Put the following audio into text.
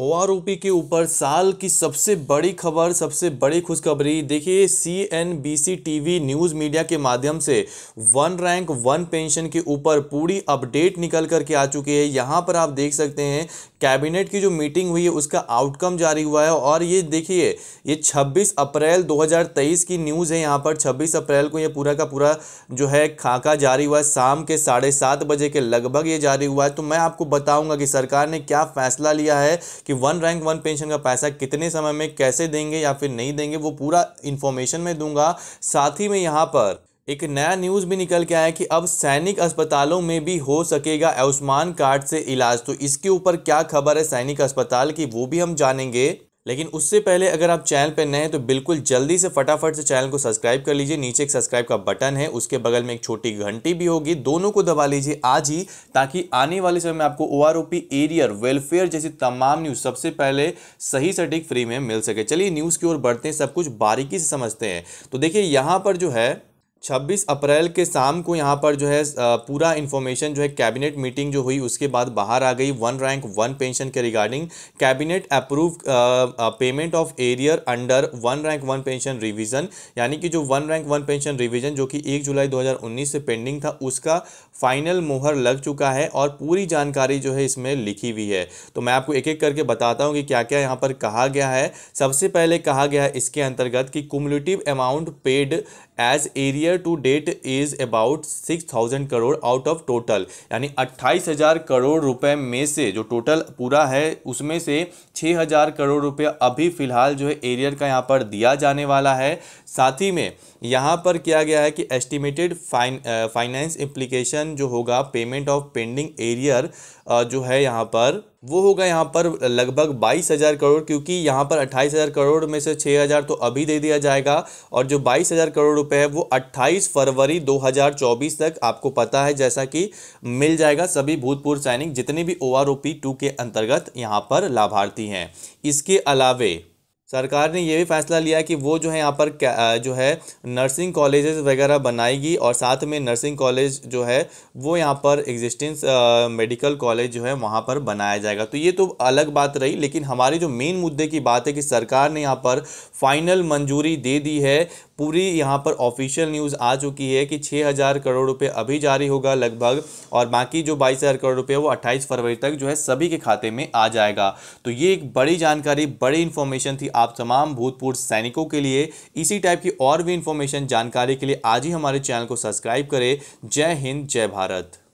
ओ O R P के ऊपर साल की सबसे बड़ी खबर सबसे बड़ी खुशखबरी देखिए C N B C T V news media के माध्यम से वन रैंक वन पेंशन के ऊपर पूरी अपडेट निकल कर के आ चुकी है यहाँ पर आप देख सकते हैं कैबिनेट की जो मीटिंग हुई है उसका आउटकम जारी हुआ है और ये देखिए ये 26 अप्रैल 2023 की न्यूज़ है यहाँ पर 26 अप्रैल को ये पूरा का पूरा जो है खाका जारी हुआ है शाम के साढ़े सात बजे के लगभग ये जारी हुआ है तो मैं आपको बताऊँगा कि सरकार ने क्या फ़ैसला लिया है कि वन रैंक वन पेंशन का पैसा कितने समय में कैसे देंगे या फिर नहीं देंगे वो पूरा इन्फॉर्मेशन मैं दूंगा साथ ही में यहाँ पर एक नया न्यूज़ भी निकल के आया कि अब सैनिक अस्पतालों में भी हो सकेगा आयुष्मान कार्ड से इलाज तो इसके ऊपर क्या खबर है सैनिक अस्पताल की वो भी हम जानेंगे लेकिन उससे पहले अगर आप चैनल पर नए हैं तो बिल्कुल जल्दी से फटाफट से चैनल को सब्सक्राइब कर लीजिए नीचे एक सब्सक्राइब का बटन है उसके बगल में एक छोटी घंटी भी होगी दोनों को दबा लीजिए आज ही ताकि आने वाले समय में आपको ओ आर एरियर वेलफेयर जैसी तमाम न्यूज़ सबसे पहले सही सटीक फ्री में मिल सके चलिए न्यूज़ की ओर बढ़ते हैं सब कुछ बारीकी से समझते हैं तो देखिए यहाँ पर जो है 26 अप्रैल के शाम को यहाँ पर जो है पूरा इन्फॉर्मेशन जो है कैबिनेट मीटिंग जो हुई उसके बाद बाहर आ गई वन रैंक वन पेंशन के regarding cabinet approve payment of arrear under one rank one pension revision यानी कि जो one rank one pension revision जो कि एक जुलाई 2019 से पेंडिंग था उसका फाइनल मोहर लग चुका है और पूरी जानकारी जो है इसमें लिखी हुई है तो मैं आपको एक एक करके बताता हूँ कि क्या क्या यहाँ पर कहा गया है सबसे पहले कहा गया है इसके अंतर्गत कि cumulative amount paid as arrear year to date is about six thousand crore out of total यानी अट्ठाईस हज़ार करोड़ रुपए में से जो टोटल पूरा है उसमें से छः हज़ार करोड़ रुपए अभी फ़िलहाल जो है एरियर का यहाँ पर दिया जाने वाला है साथ ही में यहाँ पर किया गया है कि एस्टिमेटेड फाइन फाइनेंस इम्प्लीकेशन जो होगा पेमेंट ऑफ पेंडिंग एरियर जो है यहाँ पर वो होगा यहाँ पर लगभग बाईस हज़ार करोड़ क्योंकि यहाँ पर अट्ठाईस हज़ार करोड़ में से छः हज़ार तो अभी दे दिया जाएगा और जो बाईस हज़ार करोड़ रुपए है वो अट्ठाईस फरवरी 2024 तक आपको पता है जैसा कि मिल जाएगा सभी भूतपूर्व सैनिक जितने भी ओ आर टू के अंतर्गत यहाँ पर लाभार्थी हैं इसके अलावे सरकार ने यह भी फैसला लिया कि वो जो है यहाँ पर जो है नर्सिंग कॉलेजेस वगैरह बनाएगी और साथ में नर्सिंग कॉलेज जो है वो यहाँ पर एग्जिस्टेंस मेडिकल कॉलेज जो है वहाँ पर बनाया जाएगा तो ये तो अलग बात रही लेकिन हमारी जो मेन मुद्दे की बात है कि सरकार ने यहाँ पर फाइनल मंजूरी दे दी है पूरी यहाँ पर ऑफिशियल न्यूज़ आ चुकी है कि छः करोड़ रुपये अभी जारी होगा लगभग और बाकी जो बाईस करोड़ रुपये वो अट्ठाईस फरवरी तक जो है सभी के खाते में आ जाएगा तो ये एक बड़ी जानकारी बड़ी इन्फॉर्मेशन थी आप तमाम भूतपूर्व सैनिकों के लिए इसी टाइप की और भी इंफॉर्मेशन जानकारी के लिए आज ही हमारे चैनल को सब्सक्राइब करें जय हिंद जय भारत